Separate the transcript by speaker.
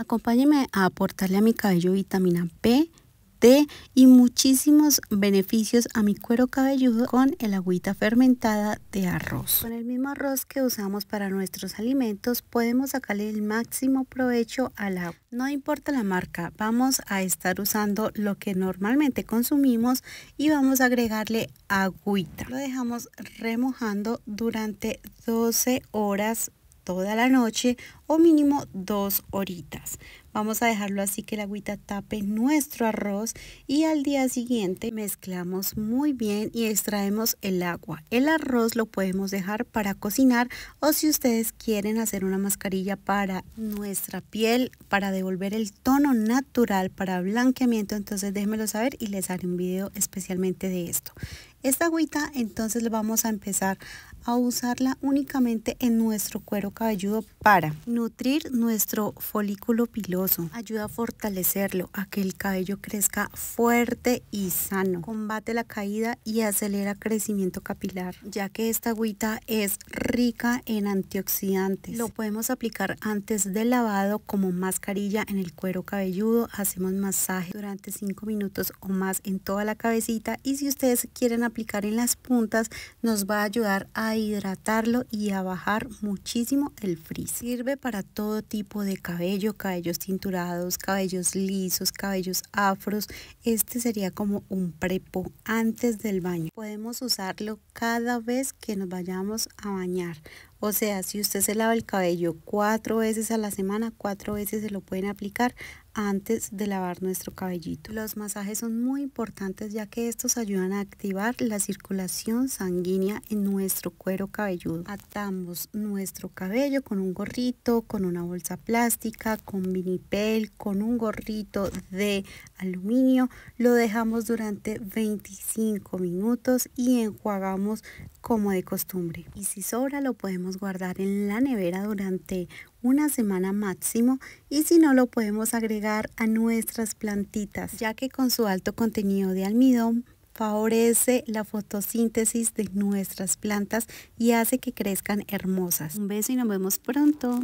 Speaker 1: Acompáñeme a aportarle a mi cabello vitamina P, D y muchísimos beneficios a mi cuero cabelludo con el agüita fermentada de arroz. Con el mismo arroz que usamos para nuestros alimentos podemos sacarle el máximo provecho al agua. No importa la marca, vamos a estar usando lo que normalmente consumimos y vamos a agregarle agüita. Lo dejamos remojando durante 12 horas toda la noche mínimo dos horitas. Vamos a dejarlo así que la agüita tape nuestro arroz y al día siguiente mezclamos muy bien y extraemos el agua. El arroz lo podemos dejar para cocinar o si ustedes quieren hacer una mascarilla para nuestra piel, para devolver el tono natural, para blanqueamiento, entonces déjenmelo saber y les haré un vídeo especialmente de esto. Esta agüita entonces vamos a empezar a usarla únicamente en nuestro cuero cabelludo para Nutrir nuestro folículo piloso ayuda a fortalecerlo, a que el cabello crezca fuerte y sano. Combate la caída y acelera crecimiento capilar, ya que esta agüita es rica en antioxidantes. Lo podemos aplicar antes del lavado como mascarilla en el cuero cabelludo. Hacemos masaje durante 5 minutos o más en toda la cabecita y si ustedes quieren aplicar en las puntas nos va a ayudar a hidratarlo y a bajar muchísimo el frizz. Sirve para para todo tipo de cabello, cabellos tinturados, cabellos lisos, cabellos afros. Este sería como un prepo antes del baño. Podemos usarlo cada vez que nos vayamos a bañar o sea, si usted se lava el cabello cuatro veces a la semana, cuatro veces se lo pueden aplicar antes de lavar nuestro cabellito. Los masajes son muy importantes ya que estos ayudan a activar la circulación sanguínea en nuestro cuero cabelludo. Atamos nuestro cabello con un gorrito, con una bolsa plástica, con vinipel, con un gorrito de aluminio. Lo dejamos durante 25 minutos y enjuagamos como de costumbre. Y si sobra lo podemos guardar en la nevera durante una semana máximo y si no lo podemos agregar a nuestras plantitas ya que con su alto contenido de almidón favorece la fotosíntesis de nuestras plantas y hace que crezcan hermosas. Un beso y nos vemos pronto.